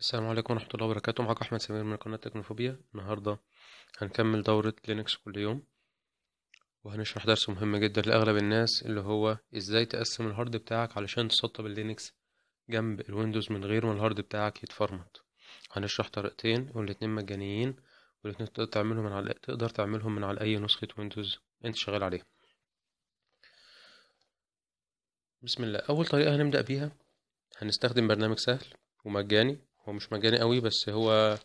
السلام عليكم ورحمة الله وبركاته معاكم أحمد سمير من قناة تكنوفوبيا النهاردة هنكمل دورة لينكس كل يوم وهنشرح درس مهم جدا لأغلب الناس اللي هو إزاي تقسم الهارد بتاعك علشان تسطب اللينكس جنب الويندوز من غير ما الهارد بتاعك يتفرمط هنشرح طريقتين والاتنين مجانيين والاتنين تقدر تعملهم من على تقدر تعملهم من على أي نسخة ويندوز أنت شغال عليها بسم الله أول طريقة هنبدأ بيها هنستخدم برنامج سهل ومجاني هو مش مجاني قوي بس هو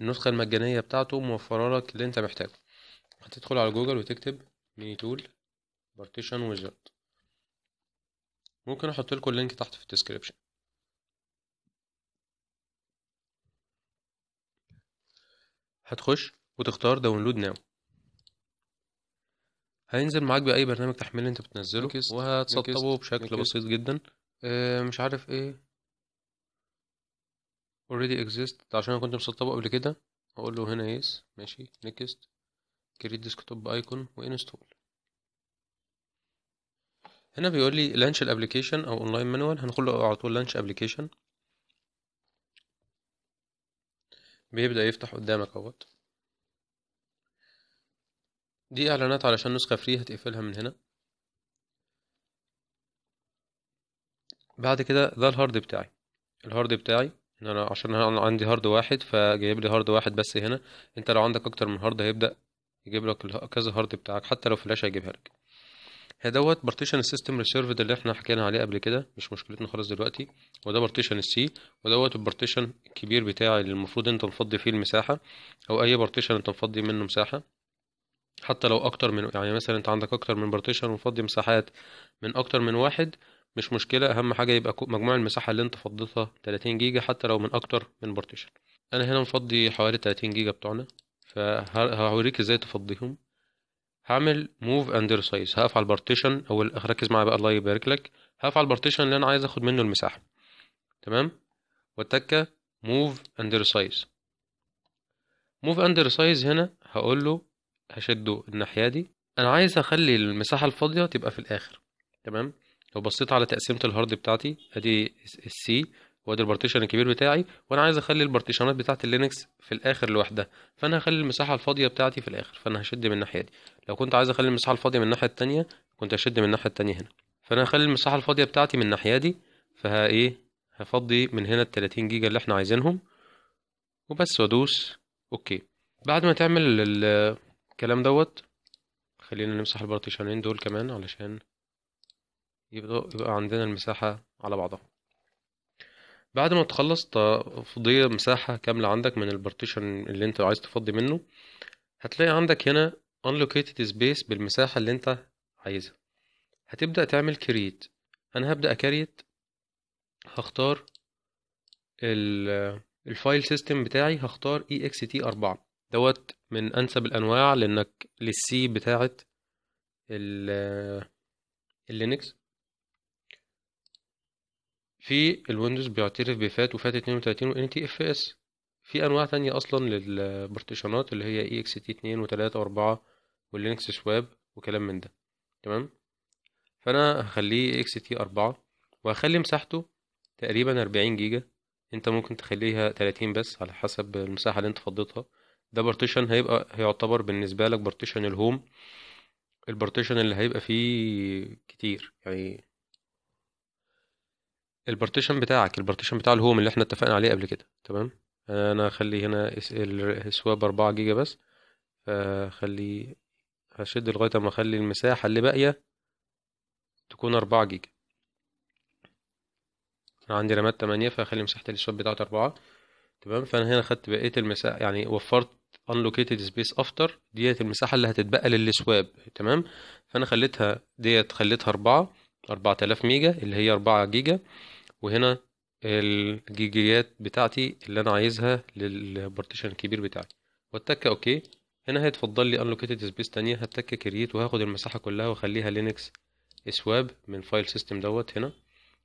النسخة المجانية بتاعته موفرة لك اللي انت محتاجه هتدخل على جوجل وتكتب ميني تول بارتيشن ويزرد ممكن احط لكم اللينك تحت في الديسكريبشن هتخش وتختار داونلود ناو هينزل معاك بأي برنامج تحميل انت بتنزله وهتسطبه بشكل بسيط جدا آه، مش عارف ايه already exist عشان انا كنت مسطبه قبل كده هقول له هنا yes ماشي next create desktop icon وانستول هنا بيقول لي لانش الابلكيشن او اونلاين مانوال هنقول له على طول لانش ابلكيشن بيبدأ يفتح قدامك اهوت دي اعلانات علشان نسخة فري هتقفلها من هنا بعد كده ده الهارد بتاعي الهارد بتاعي انا عشان انا عندي هارد واحد فجايب لي هارد واحد بس هنا انت لو عندك اكتر من هارد هيبدا يجيب لك كذا هارد بتاعك حتى لو فلاش هيجيبها لك هي دوت بارتيشن السيستم ريسيرفد اللي احنا حكينا عليه قبل كده مش مشكلتنا خالص دلوقتي وده بارتيشن السي ودوت البارتيشن الكبير بتاعي اللي المفروض انت مفضي فيه المساحه او اي بارتيشن انت مفضي منه مساحه حتى لو اكتر من يعني مثلا انت عندك اكتر من بارتيشن ومفضي مساحات من اكتر من واحد مش مشكلة أهم حاجة يبقى مجموع المساحة اللي أنت فضيتها 30 جيجا حتى لو من أكتر من بارتيشن أنا هنا مفضي حوالي 30 جيجا بتوعنا فهوريك إزاي تفضيهم هعمل موف اندر سايز هفعل بارتيشن البارتيشن أو ركز معايا بقى الله يبارك لك هفعل البارتيشن اللي أنا عايز أخد منه المساحة تمام والتكة موف اندر سايز موف اندر سايز هنا هقول له هشده الناحية دي أنا عايز أخلي المساحة الفاضية تبقى في الآخر تمام لو بصيت على تقسيمه الهارد بتاعتي ادي السي وادي البارتيشن الكبير بتاعي وانا عايز اخلي البارتيشنات بتاعت اللينكس في الاخر لوحدها فانا هخلي المساحه الفاضيه بتاعتي في الاخر فانا هشد من الناحيه دي لو كنت عايز اخلي المساحه الفاضيه من الناحيه التانية كنت هشد من الناحيه التانية هنا فانا هخلي المساحه الفاضيه بتاعتي من الناحيه دي فها ايه هفضي من هنا ال 30 جيجا اللي احنا عايزينهم وبس وادوس اوكي بعد ما تعمل الكلام دوت خلينا نمسح البارتيشنين دول كمان علشان يبدأ يبقى عندنا المساحة على بعضها بعد ما تخلص تفضي مساحة كاملة عندك من البارتيشن اللي انت عايز تفضي منه هتلاقي عندك هنا unlocated space بالمساحة اللي انت عايزها هتبدأ تعمل كريت انا هبدأ اكريت هختار الفايل سيستم بتاعي هختار ext 4 دوت من انسب الانواع لانك للسي بتاعت اللينكس في الويندوز بيعترف بفات وفات 32 وان تي اف اس في انواع تانية اصلا للبارتيشنات اللي هي اي اكس تي 2 و3 و4 واللينكس سواب وكلام من ده تمام فانا هخليه اي اكس تي 4 وهخلي مساحته تقريبا 40 جيجا انت ممكن تخليها 30 بس على حسب المساحه اللي انت فضيتها ده بارتيشن هيبقى هيعتبر بالنسبه لك بارتيشن الهوم البارتيشن اللي هيبقى فيه كتير يعني البارتيشن بتاعك البارتيشن بتاع الهوم اللي احنا اتفقنا عليه قبل كده تمام انا اخلي هنا السواب 4 جيجا بس فخلي هشد لغايه ما اخلي المساحه اللي باقيه تكون 4 جيجا انا عندي رامات 8 فخلي مساحه السواب بتاعه 4 تمام فانا هنا خدت بقيه المساحه يعني وفرت unlocated space after ديت المساحه اللي هتتبقى للسواب تمام فانا خليتها ديت خليتها 4 4000 ميجا اللي هي 4 جيجا وهنا الجيجيات بتاعتي اللي انا عايزها للبارتيشن الكبير بتاعي واتك اوكي هنا هيتفضل لي انلوكيتد سبيس تانية هتك كرييت وهاخد المساحة كلها واخليها لينكس سواب من فايل سيستم دوت هنا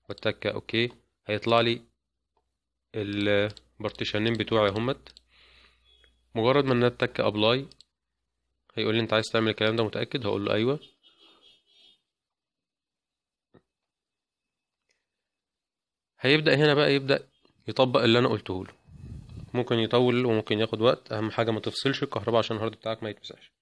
واتك اوكي هيطلع لي البارتيشنين بتوعي همت مجرد ما انا اتك ابلاي هيقول لي انت عايز تعمل الكلام ده متأكد هقول له ايوه هيبدأ هنا بقى يبدأ يطبق اللي أنا قلته له ممكن يطول وممكن ياخد وقت أهم حاجة ما تفصلش الكهرباء عشان الهارد بتاعك ما يتمسحش